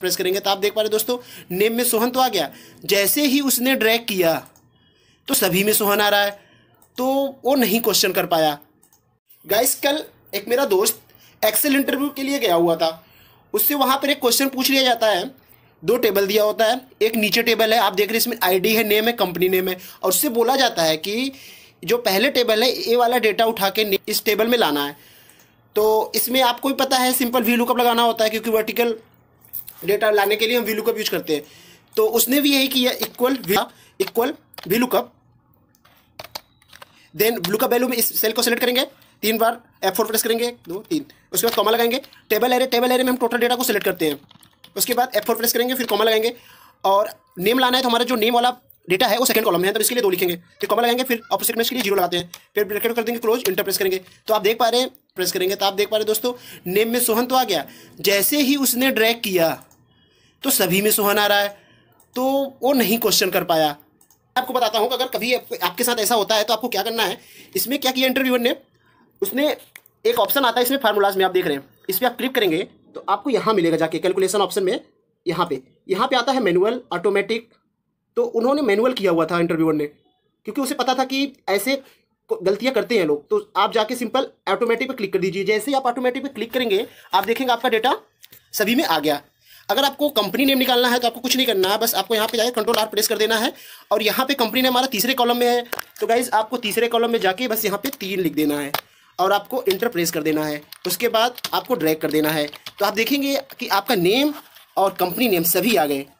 press करेंगे तो आप देख पा रहे दोस्तों नेम में सोहन तो आ गया जैसे ही उसने ड्रैग किया तो सभी में सोहन आ रहा है तो वो नहीं क्वेश्चन कर पाया गाइस कल एक मेरा दोस्त एक्सेल इंटरव्यू के लिए गया हुआ था उससे वहाँ पर एक क्वेश्चन पूछ लिया जाता है दो टेबल दिया होता है एक नीचे टेबल है आप देख रहे हैं इसमें आईडी है नेम है कंपनी नेम है और उससे बोला जाता है कि जो पहले टेबल है ये वाला डेटा उठा के इस टेबल में लाना है तो इसमें आपको भी पता है सिंपल व्यू लुकअप लगाना होता है क्योंकि वर्टिकल डेटा लाने के लिए हम वीलुकअप यूज करते हैं तो उसने भी यही किया equal equal vlookup then lookup value में इस सेल को सेलेक्ट करेंगे तीन बार एफ फोर प्रेस करेंगे दो तीन उसके बाद कॉमा लगाएंगे टेबल एरे टेबल एरे में हम टोटल डेटा को सिलेक्ट करते हैं उसके बाद एफ फोर प्रेस करेंगे फिर कॉमा लगाएंगे और नेम लाना है तो हमारा जो नेम वाला डेटा है वो सेकंड कॉलम में है तो इसके लिए दो लिखेंगे फिर कॉमा लगाएंगे फिर ऑपोजिट में इसके लिए जीरो लगाते हैं फिर ब्रेकेट कर देंगे क्लोज इंटर प्रेस करेंगे तो आप देख पा रहे हैं प्रेस करेंगे तो आप देख पा रहे हैं दोस्तों नेम में सोहन तो आ गया जैसे ही उसने ड्रैक किया तो सभी में सुहाना आ रहा है तो वो नहीं क्वेश्चन कर पाया आपको बताता हूँ अगर कभी आपके साथ ऐसा होता है तो आपको क्या करना है इसमें क्या किया इंटरव्यूअर ने उसने एक ऑप्शन आता है इसमें फार्मूलाज में आप देख रहे हैं इस पर आप क्लिक करेंगे तो आपको यहाँ मिलेगा जाके कैलकुलेशन ऑप्शन में यहाँ पे यहाँ पे आता है मैनुअल ऑटोमेटिक तो उन्होंने मैनुअल किया हुआ था इंटरव्यूअर ने क्योंकि उसे पता था कि ऐसे गलतियाँ करते हैं लोग तो आप जाके सिंपल ऑटोमेटिक पर क्लिक कर दीजिए जैसे आप ऑटोमेटिक पर क्लिक करेंगे आप देखेंगे आपका डेटा सभी में आ गया अगर आपको कंपनी नेम निकालना है तो आपको कुछ नहीं करना है बस आपको यहाँ पे जाकर कंट्रोल आर प्रेस कर देना है और यहाँ पे कंपनी नेम हमारा तीसरे कॉलम में है तो गाइज आपको तीसरे कॉलम में जाके बस यहाँ पे तीन लिख देना है और आपको इंटर प्रेस कर देना है उसके बाद आपको ड्रैग कर देना है तो आप देखेंगे कि आपका नेम और कंपनी नेम सभी आ गए